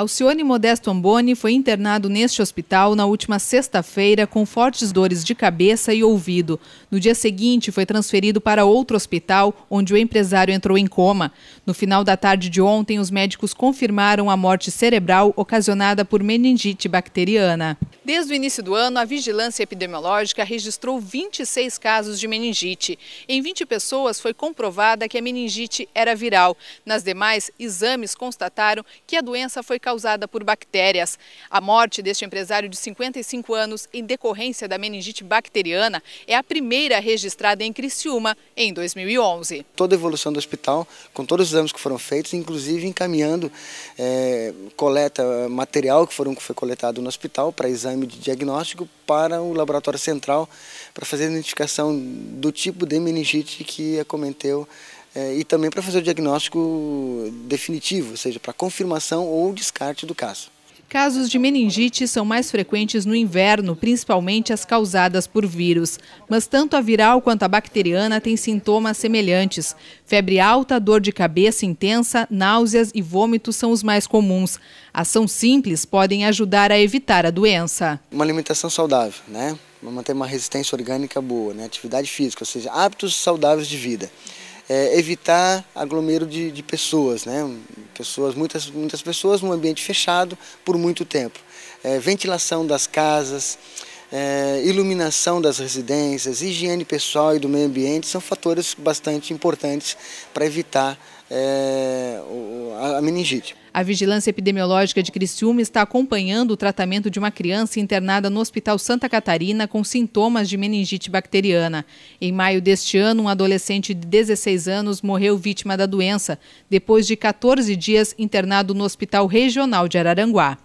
Alcione Modesto Amboni foi internado neste hospital na última sexta-feira com fortes dores de cabeça e ouvido. No dia seguinte, foi transferido para outro hospital, onde o empresário entrou em coma. No final da tarde de ontem, os médicos confirmaram a morte cerebral ocasionada por meningite bacteriana. Desde o início do ano, a vigilância epidemiológica registrou 26 casos de meningite. Em 20 pessoas foi comprovada que a meningite era viral. Nas demais, exames constataram que a doença foi causada por bactérias. A morte deste empresário de 55 anos em decorrência da meningite bacteriana é a primeira registrada em Criciúma em 2011. Toda a evolução do hospital, com todos os exames que foram feitos, inclusive encaminhando é, coleta material que, foram, que foi coletado no hospital para exame exame de diagnóstico para o laboratório central para fazer a identificação do tipo de meningite que acometeu é, e também para fazer o diagnóstico definitivo, ou seja, para confirmação ou descarte do caso. Casos de meningite são mais frequentes no inverno, principalmente as causadas por vírus. Mas tanto a viral quanto a bacteriana têm sintomas semelhantes. Febre alta, dor de cabeça intensa, náuseas e vômitos são os mais comuns. Ação simples podem ajudar a evitar a doença. Uma alimentação saudável, né? Manter uma resistência orgânica boa, né? atividade física, ou seja, hábitos saudáveis de vida. É, evitar aglomero de, de pessoas, né? pessoas, muitas, muitas pessoas num ambiente fechado por muito tempo. É, ventilação das casas, é, iluminação das residências, higiene pessoal e do meio ambiente são fatores bastante importantes para evitar é, a meningite. A Vigilância Epidemiológica de Criciúma está acompanhando o tratamento de uma criança internada no Hospital Santa Catarina com sintomas de meningite bacteriana. Em maio deste ano, um adolescente de 16 anos morreu vítima da doença, depois de 14 dias internado no Hospital Regional de Araranguá.